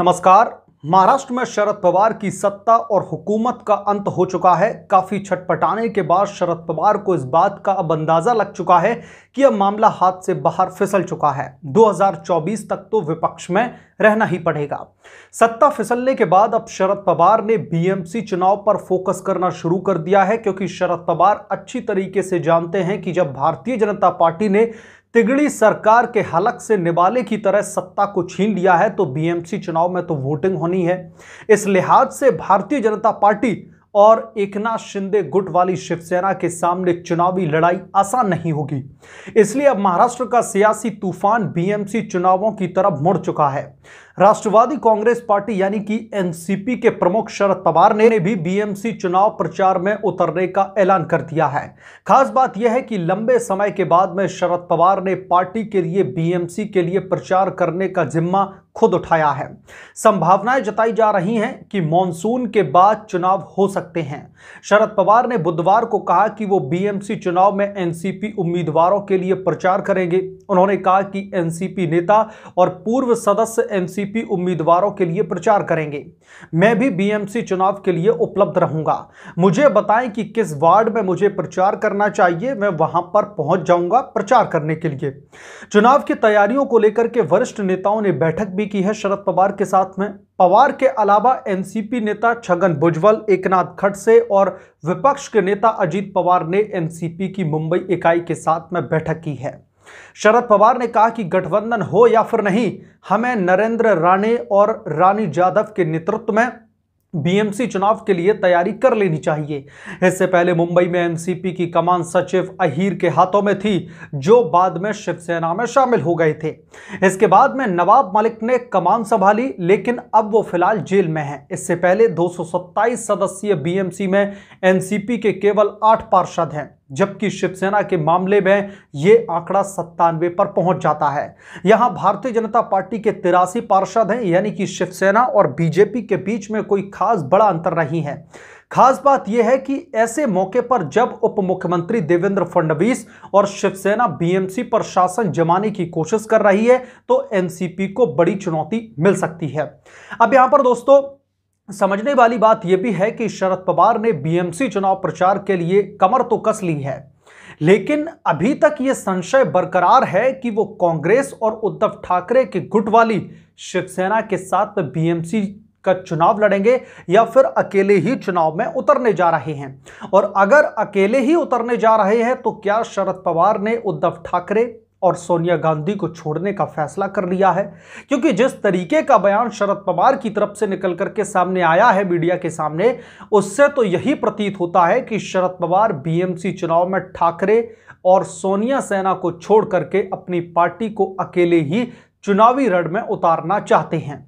नमस्कार महाराष्ट्र में शरद पवार की सत्ता और हुकूमत का अंत हो चुका है काफ़ी छटपटाने के बाद शरद पवार को इस बात का अब अंदाज़ा लग चुका है कि अब मामला हाथ से बाहर फिसल चुका है 2024 तक तो विपक्ष में रहना ही पड़ेगा सत्ता फिसलने के बाद अब शरद पवार ने बीएमसी चुनाव पर फोकस करना शुरू कर दिया है क्योंकि शरद पवार अच्छी तरीके से जानते हैं कि जब भारतीय जनता पार्टी ने तिगड़ी सरकार के हलक से निवाले की तरह सत्ता को छीन लिया है तो बीएमसी चुनाव में तो वोटिंग होनी है इस लिहाज से भारतीय जनता पार्टी और एकनाथ शिंदे गुट वाली शिवसेना के सामने चुनावी लड़ाई आसान नहीं होगी इसलिए अब महाराष्ट्र का सियासी तूफान बीएमसी चुनावों की तरफ मुड़ चुका है राष्ट्रवादी कांग्रेस पार्टी यानी कि एनसीपी के प्रमुख शरद पवार ने भी बीएमसी चुनाव प्रचार में उतरने का ऐलान कर दिया है खास बात यह है कि लंबे समय के बाद में शरद पवार ने पार्टी के लिए बीएमसी के लिए प्रचार करने का जिम्मा खुद उठाया है संभावनाएं जताई जा रही हैं कि मानसून के बाद चुनाव हो सकते हैं शरद पवार ने बुधवार को कहा कि वो बीएमसी चुनाव में एनसीपी उम्मीदवारों के लिए प्रचार करेंगे उन्होंने कहा कि एनसीपी नेता और पूर्व सदस्य एनसीपी उम्मीदवारों के लिए प्रचार करेंगे मैं भी बीएमसी चुनाव के लिए उपलब्ध रहूंगा मुझे बताएं कि किस वार्ड में मुझे प्रचार करना चाहिए मैं वहां पर पहुंच जाऊंगा प्रचार करने के लिए चुनाव की तैयारियों को लेकर के वरिष्ठ नेताओं ने बैठक भी की है शरद पवार के साथ में पवार के अलावा एनसीपी नेता छगन भुजबल एकनाथ खड़से और विपक्ष के नेता अजीत पवार ने एनसीपी की मुंबई इकाई के साथ में बैठक की है शरद पवार ने कहा कि गठबंधन हो या फिर नहीं हमें नरेंद्र राणे और रानी यादव के नेतृत्व में बीएमसी चुनाव के लिए तैयारी कर लेनी चाहिए इससे पहले मुंबई में एनसीपी की कमान सचिव अहीर के हाथों में थी जो बाद में शिवसेना में शामिल हो गए थे इसके बाद में नवाब मलिक ने कमान संभाली लेकिन अब वो फिलहाल जेल में हैं इससे पहले 227 सदस्यीय बीएमसी में एनसीपी के केवल आठ पार्षद हैं जबकि शिवसेना के मामले में यह आंकड़ा सत्तानवे पर पहुंच जाता है यहां भारतीय जनता पार्टी के तिरासी पार्षद हैं यानी कि शिवसेना और बीजेपी के बीच में कोई खास बड़ा अंतर नहीं है खास बात यह है कि ऐसे मौके पर जब उप मुख्यमंत्री देवेंद्र फडणवीस और शिवसेना बीएमसी पर शासन जमाने की कोशिश कर रही है तो एनसीपी को बड़ी चुनौती मिल सकती है अब यहां पर दोस्तों समझने वाली बात यह भी है कि शरद पवार ने बीएमसी चुनाव प्रचार के लिए कमर तो कस ली है लेकिन अभी तक यह संशय बरकरार है कि वो कांग्रेस और उद्धव ठाकरे के गुट वाली शिवसेना के साथ बीएमसी का चुनाव लड़ेंगे या फिर अकेले ही चुनाव में उतरने जा रहे हैं और अगर अकेले ही उतरने जा रहे हैं तो क्या शरद पवार ने उद्धव ठाकरे और सोनिया गांधी को छोड़ने का फैसला कर लिया है क्योंकि जिस तरीके का बयान शरद पवार की तरफ से निकल करके सामने आया है मीडिया के सामने उससे तो यही प्रतीत होता है कि शरद पवार बीएमसी चुनाव में ठाकरे और सोनिया सेना को छोड़ करके अपनी पार्टी को अकेले ही चुनावी रण में उतारना चाहते हैं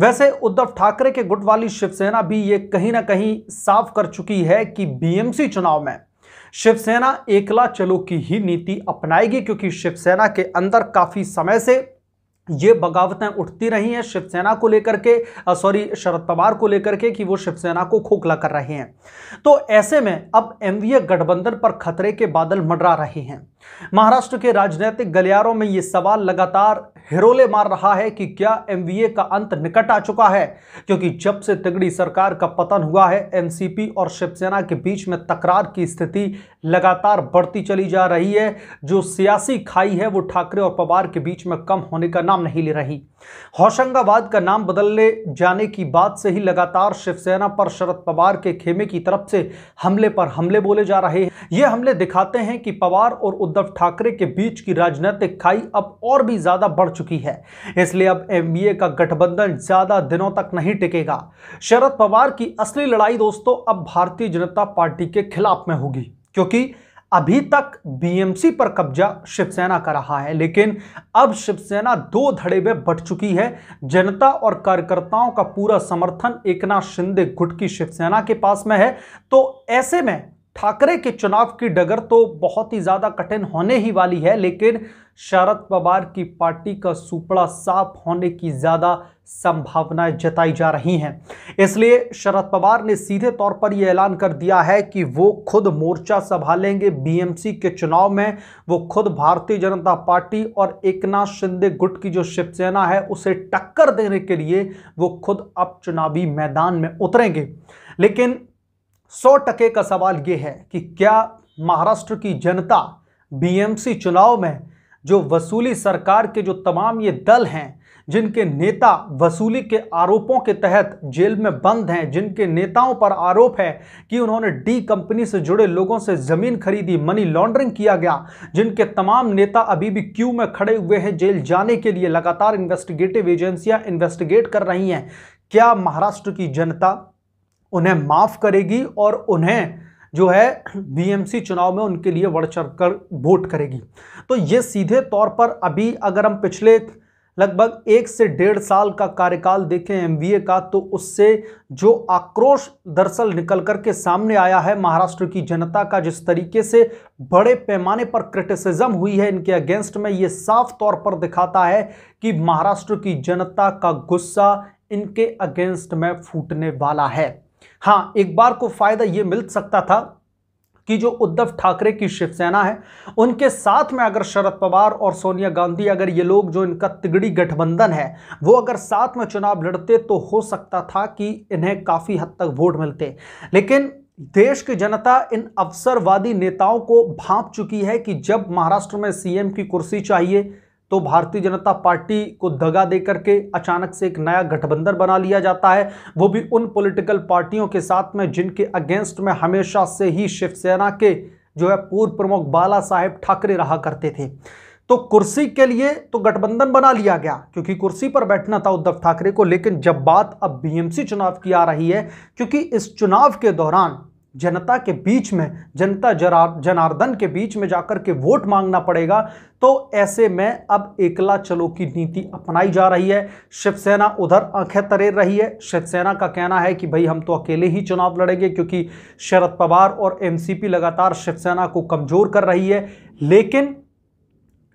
वैसे उद्धव ठाकरे के गुट वाली शिवसेना भी ये कहीं ना कहीं साफ कर चुकी है कि बीएमसी चुनाव में शिवसेना एकला चलो की ही नीति अपनाएगी क्योंकि शिवसेना के अंदर काफ़ी समय से ये बगावतें उठती रही हैं शिवसेना को लेकर के सॉरी शरद पवार को लेकर के कि वो शिवसेना को खोखला कर रहे हैं तो ऐसे में अब एमवीए गठबंधन पर खतरे के बादल मंडरा रहे हैं महाराष्ट्र के राजनीतिक गलियारों में ये सवाल लगातार हिरोले मार रहा है कि क्या एमवीए का अंत निकट आ चुका है क्योंकि जब से तिगड़ी सरकार का पतन हुआ है एनसीपी और शिवसेना के बीच में तकरार की स्थिति लगातार बढ़ती चली जा रही है जो सियासी खाई है वो ठाकरे और पवार के बीच में कम होने का नाम नहीं ले रही होशंगाबाद का नाम बदलने जाने की बात से ही लगातार शिवसेना पर शरद पवार के खेमे की तरफ से हमले पर हमले बोले जा रहे हैं ये हमले दिखाते हैं कि पवार और उद्धव ठाकरे के बीच की राजनीतिक खाई अब और भी ज्यादा बढ़ चुकी है इसलिए अब एनडीए का गठबंधन ज्यादा दिनों तक नहीं टिकेगा शरद पवार की असली लड़ाई दोस्तों अब भारतीय जनता पार्टी के खिलाफ में होगी क्योंकि अभी तक बीएमसी पर कब्जा शिवसेना का रहा है लेकिन अब शिवसेना दो धड़े में बट चुकी है जनता और कार्यकर्ताओं का पूरा समर्थन एकनाथ शिंदे गुट की शिवसेना के पास में है तो ऐसे में ठाकरे के चुनाव की डगर तो बहुत ही ज़्यादा कठिन होने ही वाली है लेकिन शरद पवार की पार्टी का सुपड़ा साफ होने की ज़्यादा संभावनाएं जताई जा रही हैं इसलिए शरद पवार ने सीधे तौर पर यह ऐलान कर दिया है कि वो खुद मोर्चा संभालेंगे बीएमसी के चुनाव में वो खुद भारतीय जनता पार्टी और एकनाथ शिंदे गुट की जो शिवसेना है उसे टक्कर देने के लिए वो खुद अब चुनावी मैदान में उतरेंगे लेकिन सौ टके का सवाल ये है कि क्या महाराष्ट्र की जनता बीएमसी चुनाव में जो वसूली सरकार के जो तमाम ये दल हैं जिनके नेता वसूली के आरोपों के तहत जेल में बंद हैं जिनके नेताओं पर आरोप है कि उन्होंने डी कंपनी से जुड़े लोगों से ज़मीन खरीदी मनी लॉन्ड्रिंग किया गया जिनके तमाम नेता अभी भी क्यू में खड़े हुए हैं जेल जाने के लिए लगातार इन्वेस्टिगेटिव एजेंसियां इन्वेस्टिगेट कर रही हैं क्या महाराष्ट्र की जनता उन्हें माफ़ करेगी और उन्हें जो है बीएमसी चुनाव में उनके लिए बढ़ चढ़ कर वोट करेगी तो ये सीधे तौर पर अभी अगर हम पिछले लगभग एक से डेढ़ साल का कार्यकाल देखें एमवीए का तो उससे जो आक्रोश दरअसल निकल कर के सामने आया है महाराष्ट्र की जनता का जिस तरीके से बड़े पैमाने पर क्रिटिसिज्म हुई है इनके अगेंस्ट में ये साफ तौर पर दिखाता है कि महाराष्ट्र की जनता का गुस्सा इनके अगेंस्ट में फूटने वाला है हाँ एक बार को फायदा ये मिल सकता था कि जो उद्धव ठाकरे की शिवसेना है उनके साथ में अगर शरद पवार और सोनिया गांधी अगर ये लोग जो इनका तिगड़ी गठबंधन है वो अगर साथ में चुनाव लड़ते तो हो सकता था कि इन्हें काफ़ी हद तक वोट मिलते लेकिन देश की जनता इन अवसरवादी नेताओं को भांप चुकी है कि जब महाराष्ट्र में सीएम की कुर्सी चाहिए तो भारतीय जनता पार्टी को दगा दे करके अचानक से एक नया गठबंधन बना लिया जाता है वो भी उन पॉलिटिकल पार्टियों के साथ में जिनके अगेंस्ट में हमेशा से ही शिवसेना के जो है पूर्व प्रमुख बाला साहेब ठाकरे रहा करते थे तो कुर्सी के लिए तो गठबंधन बना लिया गया क्योंकि कुर्सी पर बैठना था उद्धव ठाकरे को लेकिन जब बात अब बीएमसी चुनाव की आ रही है क्योंकि इस चुनाव के दौरान जनता के बीच में जनता जनार्दन के बीच में जाकर के वोट मांगना पड़ेगा तो ऐसे में अब एकला चलो की नीति अपनाई जा रही है शिवसेना उधर आंखें तरेर रही है शिवसेना का कहना है कि भाई हम तो अकेले ही चुनाव लड़ेंगे क्योंकि शरद पवार और एमसीपी लगातार शिवसेना को कमज़ोर कर रही है लेकिन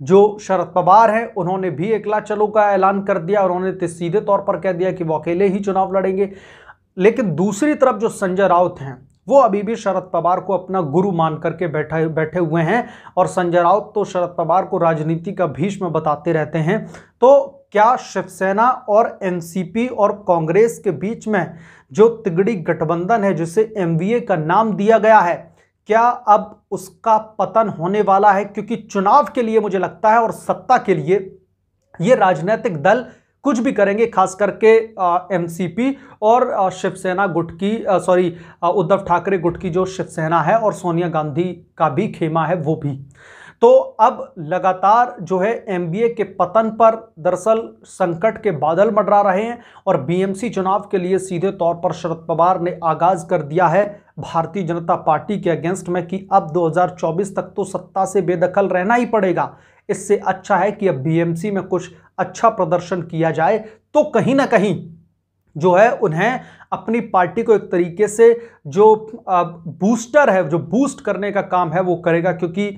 जो शरद पवार हैं उन्होंने भी एकला चलो का ऐलान कर दिया उन्होंने तो सीधे तौर पर कह दिया कि वो अकेले ही चुनाव लड़ेंगे लेकिन दूसरी तरफ जो संजय राउत हैं वो अभी भी शरद पवार को अपना गुरु मान करके बैठा बैठे हुए हैं और संजय राउत तो शरद पवार को राजनीति का भीष्म बताते रहते हैं तो क्या शिवसेना और एनसीपी और कांग्रेस के बीच में जो तिगड़ी गठबंधन है जिसे एमवीए का नाम दिया गया है क्या अब उसका पतन होने वाला है क्योंकि चुनाव के लिए मुझे लगता है और सत्ता के लिए ये राजनीतिक दल कुछ भी करेंगे खास करके एमसीपी और शिवसेना गुट की सॉरी उद्धव ठाकरे गुट की जो शिवसेना है और सोनिया गांधी का भी खेमा है वो भी तो अब लगातार जो है एमबीए के पतन पर दरअसल संकट के बादल मडरा रहे हैं और बीएमसी चुनाव के लिए सीधे तौर पर शरद पवार ने आगाज कर दिया है भारतीय जनता पार्टी के अगेंस्ट में कि अब 2024 तक तो सत्ता से बेदखल रहना ही पड़ेगा इससे अच्छा है कि अब बीएमसी में कुछ अच्छा प्रदर्शन किया जाए तो कहीं ना कहीं जो है उन्हें अपनी पार्टी को एक तरीके से जो बूस्टर है जो बूस्ट करने का काम है वो करेगा क्योंकि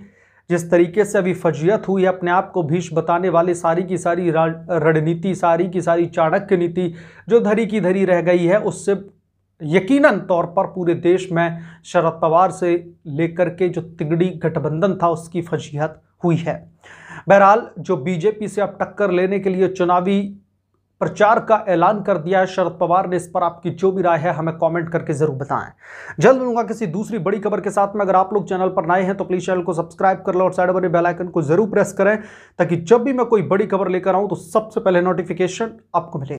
जिस तरीके से अभी फजीयत हुई है अपने आप को भीष बताने वाले सारी की सारी रणनीति सारी की सारी चाणक्य नीति जो धरी की धरी रह गई है उससे यकीनन तौर पर पूरे देश में शरद पवार से लेकर के जो तिगड़ी गठबंधन था उसकी फजीहत हुई है बहरहाल जो बीजेपी से अब टक्कर लेने के लिए चुनावी प्रचार का ऐलान कर दिया है शरद पवार ने इस पर आपकी जो भी राय है हमें कमेंट करके जरूर बताएं जल्द मिलूंगा किसी दूसरी बड़ी खबर के साथ में अगर आप लोग चैनल पर नए हैं तो प्लीज चैनल को सब्सक्राइब कर लो और साइड बने बेल आइकन को जरूर प्रेस करें ताकि जब भी मैं कोई बड़ी खबर लेकर आऊं तो सबसे पहले नोटिफिकेशन आपको मिले